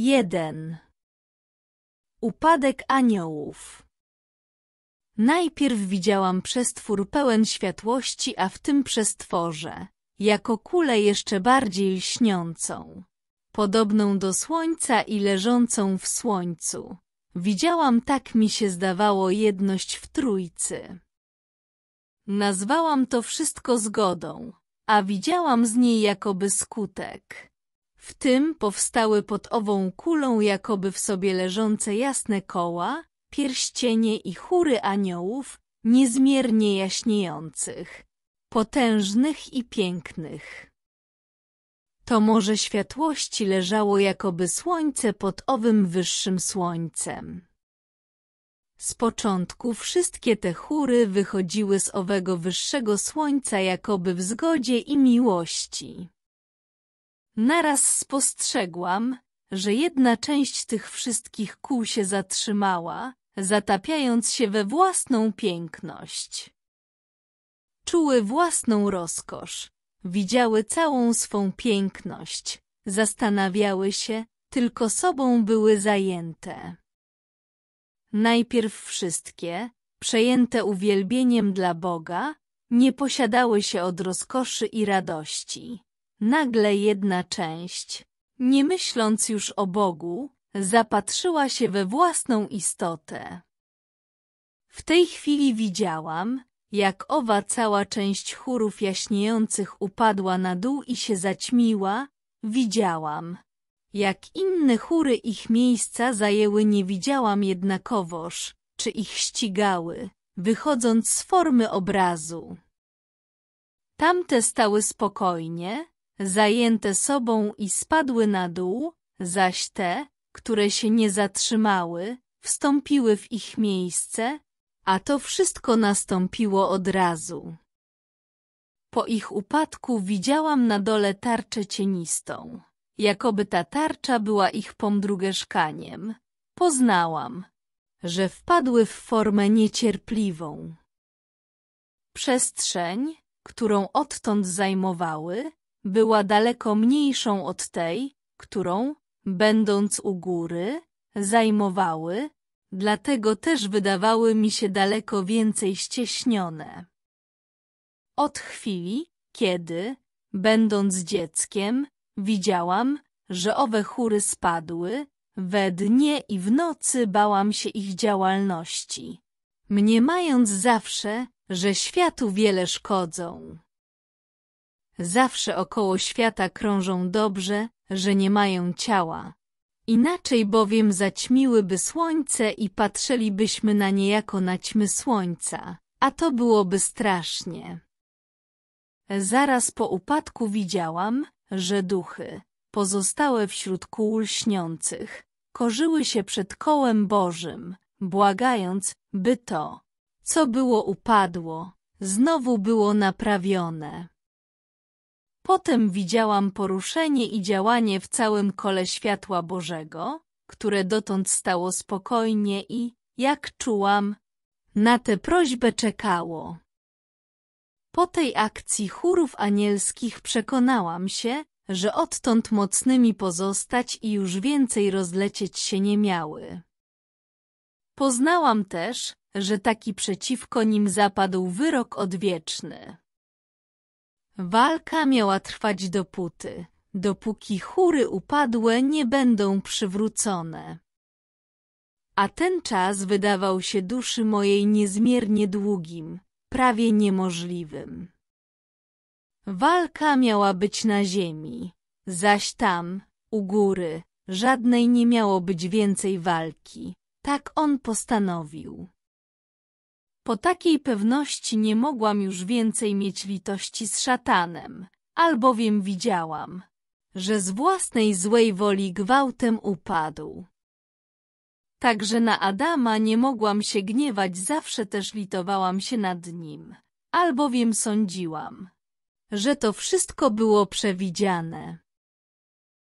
Jeden. Upadek aniołów. Najpierw widziałam przestwór pełen światłości, a w tym przestworze, jako kulę jeszcze bardziej lśniącą, podobną do słońca i leżącą w słońcu. Widziałam, tak mi się zdawało, jedność w trójcy. Nazwałam to wszystko zgodą, a widziałam z niej jakoby skutek, w tym powstały pod ową kulą jakoby w sobie leżące jasne koła, pierścienie i chóry aniołów, niezmiernie jaśniejących, potężnych i pięknych. To morze światłości leżało jakoby słońce pod owym wyższym słońcem. Z początku wszystkie te chóry wychodziły z owego wyższego słońca jakoby w zgodzie i miłości. Naraz spostrzegłam, że jedna część tych wszystkich kół się zatrzymała, zatapiając się we własną piękność. Czuły własną rozkosz, widziały całą swą piękność, zastanawiały się, tylko sobą były zajęte. Najpierw wszystkie, przejęte uwielbieniem dla Boga, nie posiadały się od rozkoszy i radości. Nagle jedna część, nie myśląc już o Bogu, zapatrzyła się we własną istotę. W tej chwili widziałam, jak owa cała część chórów jaśniejących upadła na dół i się zaćmiła, widziałam. Jak inne chóry ich miejsca zajęły nie widziałam jednakowoż, czy ich ścigały, wychodząc z formy obrazu. Tamte stały spokojnie, zajęte sobą i spadły na dół, zaś te, które się nie zatrzymały, wstąpiły w ich miejsce, a to wszystko nastąpiło od razu. Po ich upadku widziałam na dole tarczę cienistą, jakoby ta tarcza była ich pomdrugeszkaniem. Poznałam, że wpadły w formę niecierpliwą. Przestrzeń, którą odtąd zajmowały, była daleko mniejszą od tej, którą, będąc u góry, zajmowały, dlatego też wydawały mi się daleko więcej ścieśnione. Od chwili, kiedy, będąc dzieckiem, widziałam, że owe chóry spadły, we dnie i w nocy bałam się ich działalności, mniemając zawsze, że światu wiele szkodzą. Zawsze około świata krążą dobrze, że nie mają ciała. Inaczej bowiem zaćmiłyby słońce i patrzylibyśmy na nie jako na ćmy słońca, a to byłoby strasznie. Zaraz po upadku widziałam, że duchy, pozostałe wśród kół lśniących, korzyły się przed kołem Bożym, błagając, by to, co było upadło, znowu było naprawione. Potem widziałam poruszenie i działanie w całym kole światła Bożego, które dotąd stało spokojnie i, jak czułam, na tę prośbę czekało. Po tej akcji chórów anielskich przekonałam się, że odtąd mocnymi pozostać i już więcej rozlecieć się nie miały. Poznałam też, że taki przeciwko nim zapadł wyrok odwieczny. Walka miała trwać dopóty, dopóki chóry upadłe nie będą przywrócone. A ten czas wydawał się duszy mojej niezmiernie długim, prawie niemożliwym. Walka miała być na ziemi, zaś tam, u góry, żadnej nie miało być więcej walki. Tak on postanowił. Po takiej pewności nie mogłam już więcej mieć litości z szatanem, albowiem widziałam, że z własnej złej woli gwałtem upadł. Także na Adama nie mogłam się gniewać, zawsze też litowałam się nad nim, albowiem sądziłam, że to wszystko było przewidziane.